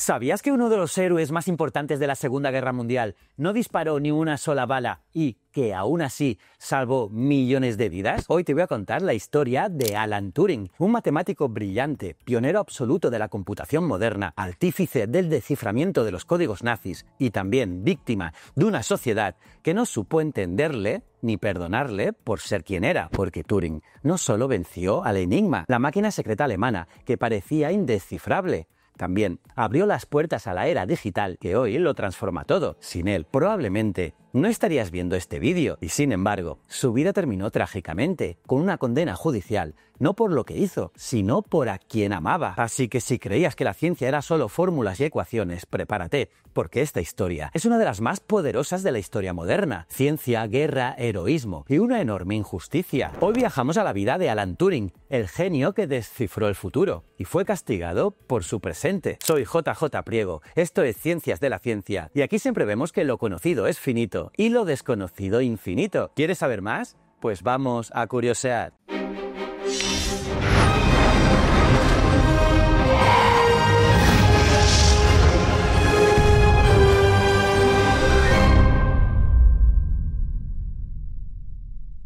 ¿Sabías que uno de los héroes más importantes de la Segunda Guerra Mundial no disparó ni una sola bala y que aún así salvó millones de vidas? Hoy te voy a contar la historia de Alan Turing, un matemático brillante, pionero absoluto de la computación moderna, artífice del desciframiento de los códigos nazis y también víctima de una sociedad que no supo entenderle ni perdonarle por ser quien era, porque Turing no solo venció al enigma, la máquina secreta alemana, que parecía indescifrable, también abrió las puertas a la era digital que hoy lo transforma todo. Sin él, probablemente no estarías viendo este vídeo. Y sin embargo, su vida terminó trágicamente, con una condena judicial, no por lo que hizo, sino por a quien amaba. Así que si creías que la ciencia era solo fórmulas y ecuaciones, prepárate, porque esta historia es una de las más poderosas de la historia moderna. Ciencia, guerra, heroísmo y una enorme injusticia. Hoy viajamos a la vida de Alan Turing, el genio que descifró el futuro y fue castigado por su presente. Soy JJ Priego, esto es Ciencias de la Ciencia, y aquí siempre vemos que lo conocido es finito y lo desconocido infinito. ¿Quieres saber más? Pues vamos a curiosear.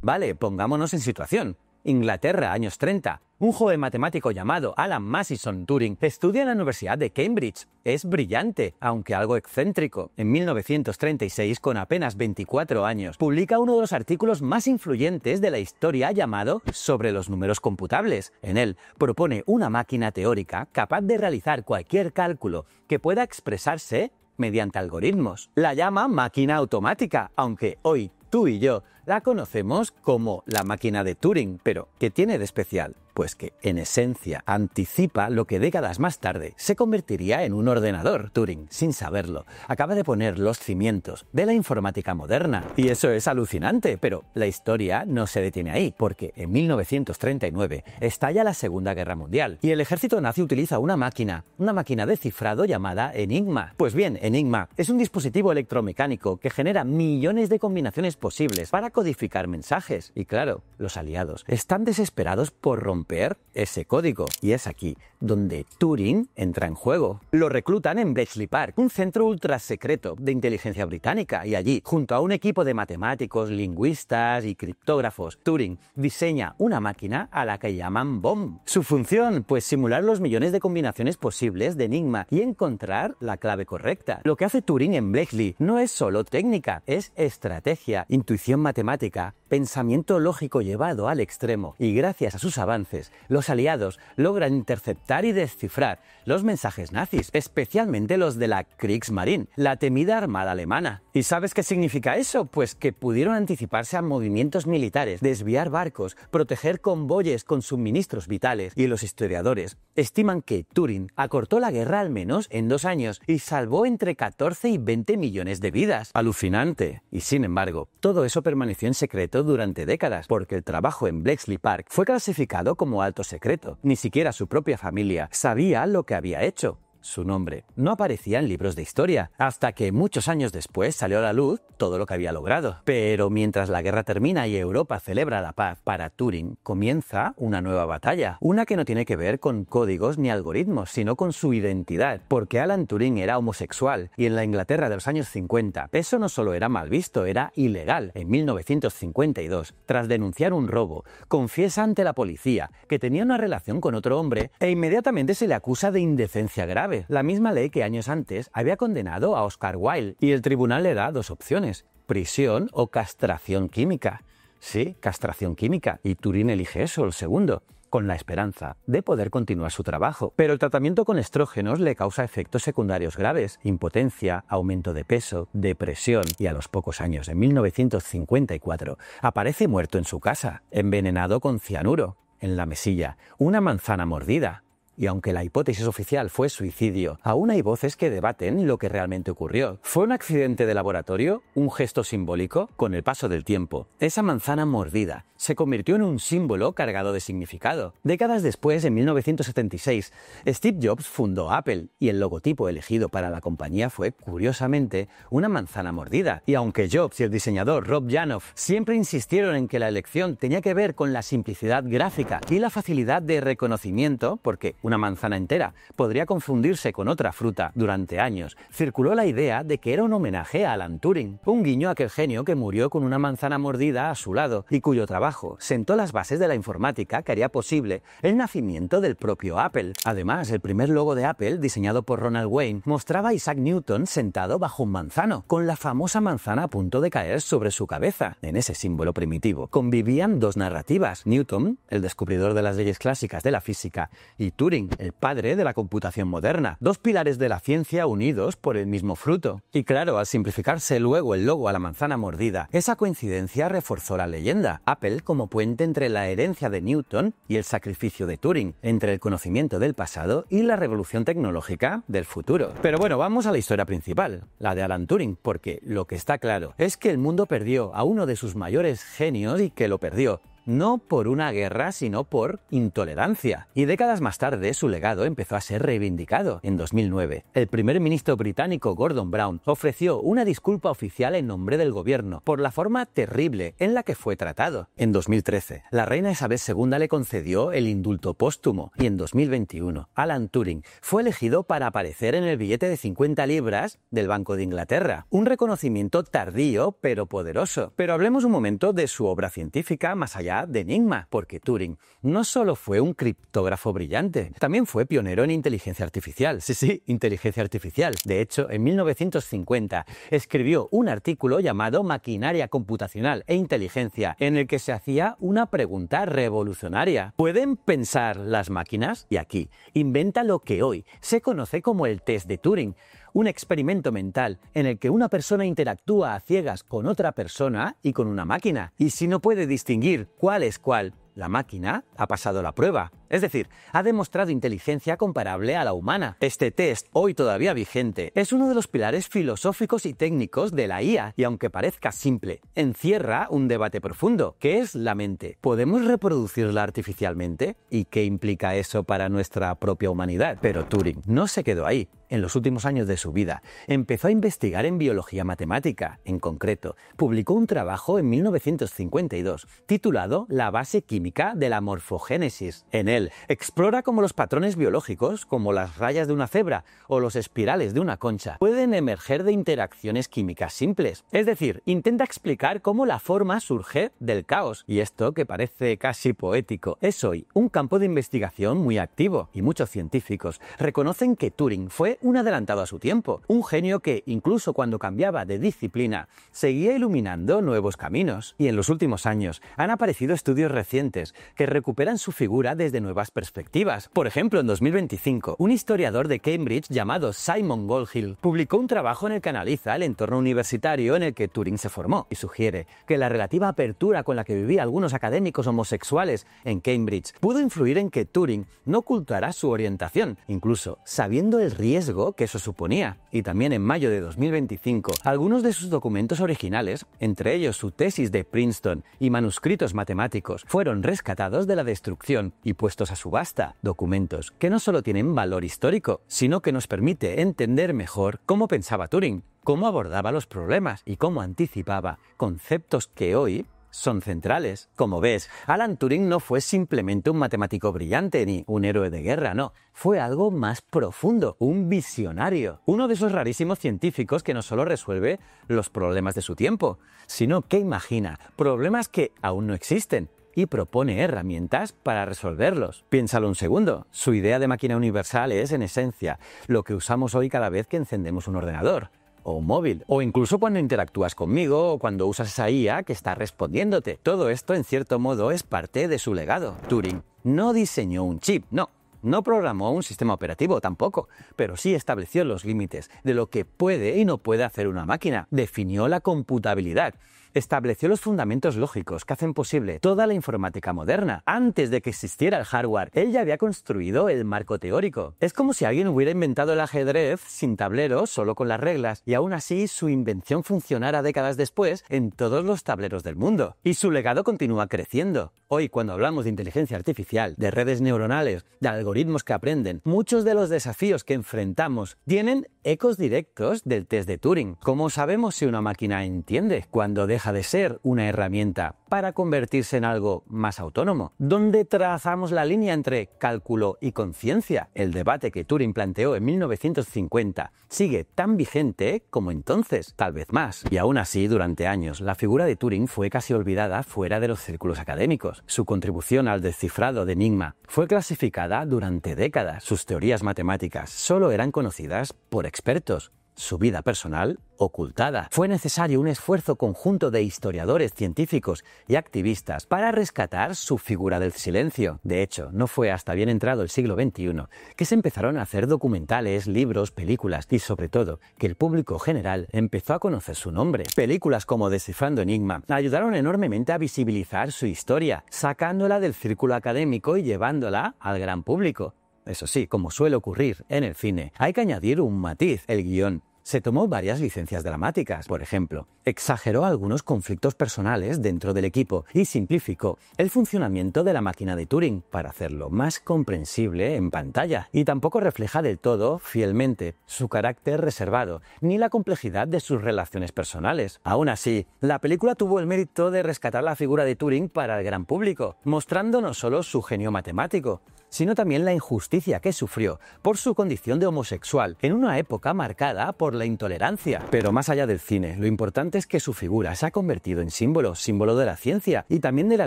Vale, pongámonos en situación. Inglaterra, años 30. Un joven matemático llamado Alan Massison Turing estudia en la Universidad de Cambridge. Es brillante, aunque algo excéntrico. En 1936, con apenas 24 años, publica uno de los artículos más influyentes de la historia llamado Sobre los números computables. En él propone una máquina teórica capaz de realizar cualquier cálculo que pueda expresarse mediante algoritmos. La llama máquina automática, aunque hoy tú y yo la conocemos como la máquina de Turing, pero ¿qué tiene de especial? Pues que, en esencia, anticipa lo que décadas más tarde se convertiría en un ordenador Turing, sin saberlo. Acaba de poner los cimientos de la informática moderna. Y eso es alucinante, pero la historia no se detiene ahí, porque en 1939 estalla la Segunda Guerra Mundial y el ejército nazi utiliza una máquina, una máquina de cifrado llamada Enigma. Pues bien, Enigma es un dispositivo electromecánico que genera millones de combinaciones posibles para codificar mensajes. Y claro, los aliados están desesperados por romper ese código. Y es aquí donde Turing entra en juego. Lo reclutan en Bletchley Park, un centro ultra secreto de inteligencia británica, y allí, junto a un equipo de matemáticos, lingüistas y criptógrafos, Turing diseña una máquina a la que llaman BOM. Su función, pues simular los millones de combinaciones posibles de enigma y encontrar la clave correcta. Lo que hace Turing en Bletchley no es solo técnica, es estrategia, intuición matemática, matemática pensamiento lógico llevado al extremo y gracias a sus avances, los aliados logran interceptar y descifrar los mensajes nazis, especialmente los de la Kriegsmarine, la temida armada alemana. ¿Y sabes qué significa eso? Pues que pudieron anticiparse a movimientos militares, desviar barcos, proteger convoyes con suministros vitales y los historiadores estiman que Turing acortó la guerra al menos en dos años y salvó entre 14 y 20 millones de vidas. Alucinante. Y sin embargo, todo eso permaneció en secreto durante décadas, porque el trabajo en Blexley Park fue clasificado como alto secreto. Ni siquiera su propia familia sabía lo que había hecho su nombre. No aparecía en libros de historia, hasta que muchos años después salió a la luz todo lo que había logrado. Pero mientras la guerra termina y Europa celebra la paz para Turing, comienza una nueva batalla, una que no tiene que ver con códigos ni algoritmos, sino con su identidad, porque Alan Turing era homosexual y en la Inglaterra de los años 50 eso no solo era mal visto, era ilegal. En 1952, tras denunciar un robo, confiesa ante la policía que tenía una relación con otro hombre e inmediatamente se le acusa de indecencia grave la misma ley que años antes había condenado a Oscar Wilde, y el tribunal le da dos opciones, prisión o castración química. Sí, castración química, y Turín elige eso, el segundo con la esperanza de poder continuar su trabajo. Pero el tratamiento con estrógenos le causa efectos secundarios graves, impotencia, aumento de peso, depresión y a los pocos años, en 1954, aparece muerto en su casa, envenenado con cianuro, en la mesilla, una manzana mordida, y aunque la hipótesis oficial fue suicidio, aún hay voces que debaten lo que realmente ocurrió. ¿Fue un accidente de laboratorio? ¿Un gesto simbólico? Con el paso del tiempo, esa manzana mordida se convirtió en un símbolo cargado de significado. Décadas después, en 1976, Steve Jobs fundó Apple y el logotipo elegido para la compañía fue, curiosamente, una manzana mordida. Y aunque Jobs y el diseñador Rob Janoff siempre insistieron en que la elección tenía que ver con la simplicidad gráfica y la facilidad de reconocimiento, porque una manzana entera, podría confundirse con otra fruta durante años. Circuló la idea de que era un homenaje a Alan Turing, un guiño a aquel genio que murió con una manzana mordida a su lado y cuyo trabajo sentó las bases de la informática que haría posible el nacimiento del propio Apple. Además, el primer logo de Apple, diseñado por Ronald Wayne, mostraba a Isaac Newton sentado bajo un manzano, con la famosa manzana a punto de caer sobre su cabeza, en ese símbolo primitivo. Convivían dos narrativas, Newton, el descubridor de las leyes clásicas de la física, y Turing, Turing, el padre de la computación moderna. Dos pilares de la ciencia unidos por el mismo fruto. Y claro, al simplificarse luego el logo a la manzana mordida, esa coincidencia reforzó la leyenda. Apple como puente entre la herencia de Newton y el sacrificio de Turing, entre el conocimiento del pasado y la revolución tecnológica del futuro. Pero bueno, vamos a la historia principal, la de Alan Turing, porque lo que está claro es que el mundo perdió a uno de sus mayores genios y que lo perdió no por una guerra, sino por intolerancia. Y décadas más tarde su legado empezó a ser reivindicado. En 2009, el primer ministro británico Gordon Brown ofreció una disculpa oficial en nombre del gobierno por la forma terrible en la que fue tratado. En 2013, la reina Isabel II le concedió el indulto póstumo y en 2021, Alan Turing fue elegido para aparecer en el billete de 50 libras del Banco de Inglaterra. Un reconocimiento tardío pero poderoso. Pero hablemos un momento de su obra científica más allá de Enigma. porque Turing no solo fue un criptógrafo brillante, también fue pionero en inteligencia artificial. Sí, sí, inteligencia artificial. De hecho, en 1950 escribió un artículo llamado Maquinaria Computacional e Inteligencia, en el que se hacía una pregunta revolucionaria. ¿Pueden pensar las máquinas? Y aquí, inventa lo que hoy se conoce como el test de Turing un experimento mental en el que una persona interactúa a ciegas con otra persona y con una máquina, y si no puede distinguir cuál es cuál, la máquina ha pasado la prueba, es decir, ha demostrado inteligencia comparable a la humana. Este test, hoy todavía vigente, es uno de los pilares filosóficos y técnicos de la IA y aunque parezca simple, encierra un debate profundo, que es la mente. ¿Podemos reproducirla artificialmente? ¿Y qué implica eso para nuestra propia humanidad? Pero Turing no se quedó ahí en los últimos años de su vida. Empezó a investigar en biología matemática, en concreto. Publicó un trabajo en 1952 titulado La base química de la morfogénesis. En él explora cómo los patrones biológicos, como las rayas de una cebra o los espirales de una concha, pueden emerger de interacciones químicas simples. Es decir, intenta explicar cómo la forma surge del caos. Y esto, que parece casi poético, es hoy un campo de investigación muy activo y muchos científicos reconocen que Turing fue un adelantado a su tiempo, un genio que, incluso cuando cambiaba de disciplina, seguía iluminando nuevos caminos. Y en los últimos años han aparecido estudios recientes que recuperan su figura desde nuevas perspectivas. Por ejemplo, en 2025, un historiador de Cambridge llamado Simon Goldhill publicó un trabajo en el que analiza el entorno universitario en el que Turing se formó y sugiere que la relativa apertura con la que vivían algunos académicos homosexuales en Cambridge pudo influir en que Turing no ocultara su orientación, incluso sabiendo el riesgo que eso suponía. Y también en mayo de 2025, algunos de sus documentos originales, entre ellos su tesis de Princeton y manuscritos matemáticos, fueron rescatados de la destrucción y puestos a subasta, documentos que no solo tienen valor histórico, sino que nos permite entender mejor cómo pensaba Turing, cómo abordaba los problemas y cómo anticipaba conceptos que hoy son centrales. Como ves, Alan Turing no fue simplemente un matemático brillante ni un héroe de guerra, no. Fue algo más profundo, un visionario. Uno de esos rarísimos científicos que no solo resuelve los problemas de su tiempo, sino que imagina problemas que aún no existen y propone herramientas para resolverlos. Piénsalo un segundo. Su idea de máquina universal es, en esencia, lo que usamos hoy cada vez que encendemos un ordenador o móvil, o incluso cuando interactúas conmigo o cuando usas esa IA que está respondiéndote. Todo esto, en cierto modo, es parte de su legado. Turing no diseñó un chip, no, no programó un sistema operativo tampoco, pero sí estableció los límites de lo que puede y no puede hacer una máquina. Definió la computabilidad. Estableció los fundamentos lógicos que hacen posible toda la informática moderna. Antes de que existiera el hardware, él ya había construido el marco teórico. Es como si alguien hubiera inventado el ajedrez sin tableros, solo con las reglas, y aún así su invención funcionara décadas después en todos los tableros del mundo. Y su legado continúa creciendo. Hoy, cuando hablamos de inteligencia artificial, de redes neuronales, de algoritmos, algoritmos que aprenden, muchos de los desafíos que enfrentamos tienen ecos directos del test de Turing. ¿Cómo sabemos si una máquina entiende cuando deja de ser una herramienta para convertirse en algo más autónomo? ¿Dónde trazamos la línea entre cálculo y conciencia? El debate que Turing planteó en 1950 sigue tan vigente como entonces, tal vez más. Y aún así, durante años, la figura de Turing fue casi olvidada fuera de los círculos académicos. Su contribución al descifrado de Enigma fue clasificada durante durante décadas sus teorías matemáticas solo eran conocidas por expertos su vida personal ocultada. Fue necesario un esfuerzo conjunto de historiadores, científicos y activistas para rescatar su figura del silencio. De hecho, no fue hasta bien entrado el siglo XXI que se empezaron a hacer documentales, libros, películas y sobre todo que el público general empezó a conocer su nombre. Películas como Descifrando Enigma ayudaron enormemente a visibilizar su historia, sacándola del círculo académico y llevándola al gran público. Eso sí, como suele ocurrir en el cine, hay que añadir un matiz, el guión se tomó varias licencias dramáticas, por ejemplo, exageró algunos conflictos personales dentro del equipo y simplificó el funcionamiento de la máquina de Turing para hacerlo más comprensible en pantalla. Y tampoco refleja del todo, fielmente, su carácter reservado ni la complejidad de sus relaciones personales. Aún así, la película tuvo el mérito de rescatar la figura de Turing para el gran público, mostrando no solo su genio matemático, sino también la injusticia que sufrió por su condición de homosexual en una época marcada por la intolerancia. Pero más allá del cine, lo importante es que su figura se ha convertido en símbolo, símbolo de la ciencia y también de la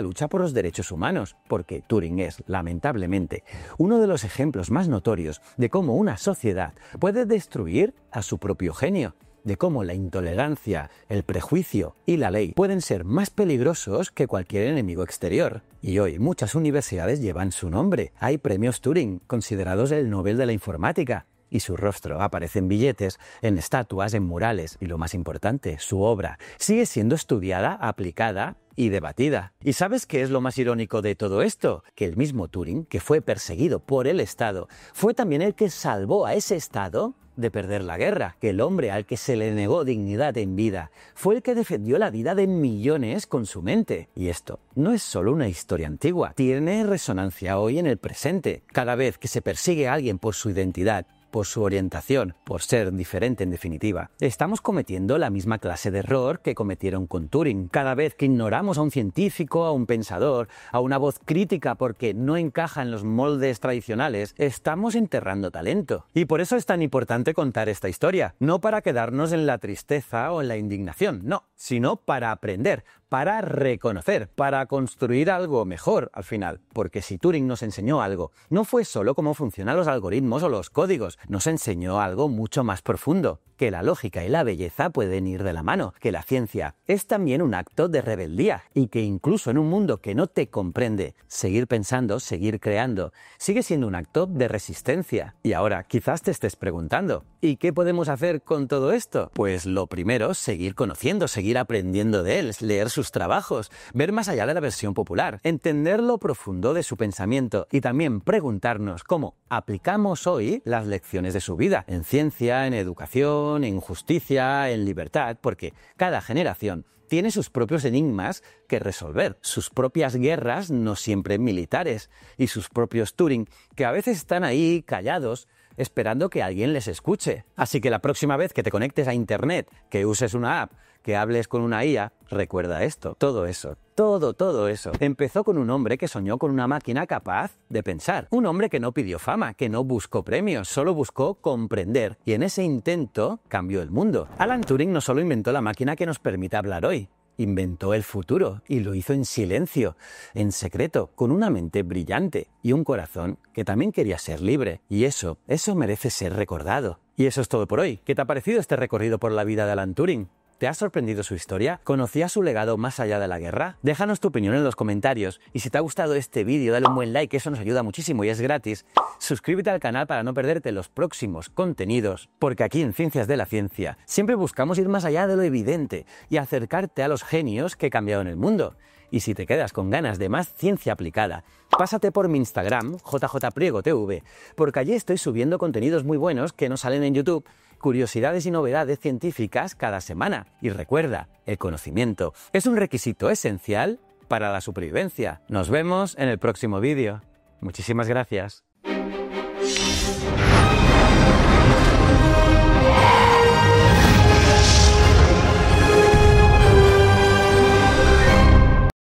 lucha por los derechos humanos, porque Turing es, lamentablemente, uno de los ejemplos más notorios de cómo una sociedad puede destruir a su propio genio de cómo la intolerancia, el prejuicio y la ley pueden ser más peligrosos que cualquier enemigo exterior. Y hoy muchas universidades llevan su nombre. Hay premios Turing, considerados el Nobel de la Informática, y su rostro. Aparece en billetes, en estatuas, en murales y lo más importante, su obra. Sigue siendo estudiada, aplicada y debatida. ¿Y sabes qué es lo más irónico de todo esto? Que el mismo Turing, que fue perseguido por el Estado, fue también el que salvó a ese Estado de perder la guerra, que el hombre al que se le negó dignidad en vida fue el que defendió la vida de millones con su mente. Y esto no es solo una historia antigua, tiene resonancia hoy en el presente. Cada vez que se persigue a alguien por su identidad, por su orientación, por ser diferente en definitiva. Estamos cometiendo la misma clase de error que cometieron con Turing. Cada vez que ignoramos a un científico, a un pensador, a una voz crítica porque no encaja en los moldes tradicionales, estamos enterrando talento. Y por eso es tan importante contar esta historia, no para quedarnos en la tristeza o en la indignación, no, sino para aprender, para reconocer, para construir algo mejor al final. Porque si Turing nos enseñó algo, no fue solo cómo funcionan los algoritmos o los códigos, nos enseñó algo mucho más profundo, que la lógica y la belleza pueden ir de la mano, que la ciencia es también un acto de rebeldía y que incluso en un mundo que no te comprende, seguir pensando, seguir creando, sigue siendo un acto de resistencia. Y ahora quizás te estés preguntando, ¿y qué podemos hacer con todo esto? Pues lo primero, seguir conociendo, seguir ir aprendiendo de él, leer sus trabajos, ver más allá de la versión popular, entender lo profundo de su pensamiento y también preguntarnos cómo aplicamos hoy las lecciones de su vida, en ciencia, en educación, en justicia, en libertad, porque cada generación tiene sus propios enigmas que resolver, sus propias guerras no siempre militares y sus propios Turing, que a veces están ahí callados, esperando que alguien les escuche. Así que la próxima vez que te conectes a Internet, que uses una app, que hables con una IA, recuerda esto, todo eso, todo, todo eso. Empezó con un hombre que soñó con una máquina capaz de pensar, un hombre que no pidió fama, que no buscó premios, solo buscó comprender y en ese intento cambió el mundo. Alan Turing no solo inventó la máquina que nos permite hablar hoy, inventó el futuro y lo hizo en silencio, en secreto, con una mente brillante y un corazón que también quería ser libre. Y eso, eso merece ser recordado. Y eso es todo por hoy. ¿Qué te ha parecido este recorrido por la vida de Alan Turing? ¿Te ha sorprendido su historia? ¿Conocías su legado más allá de la guerra? Déjanos tu opinión en los comentarios y si te ha gustado este vídeo dale un buen like, eso nos ayuda muchísimo y es gratis. Suscríbete al canal para no perderte los próximos contenidos, porque aquí en Ciencias de la Ciencia siempre buscamos ir más allá de lo evidente y acercarte a los genios que cambiaron el mundo. Y si te quedas con ganas de más ciencia aplicada, pásate por mi Instagram, jjpriegotv, porque allí estoy subiendo contenidos muy buenos que no salen en YouTube curiosidades y novedades científicas cada semana. Y recuerda, el conocimiento es un requisito esencial para la supervivencia. Nos vemos en el próximo vídeo. Muchísimas gracias.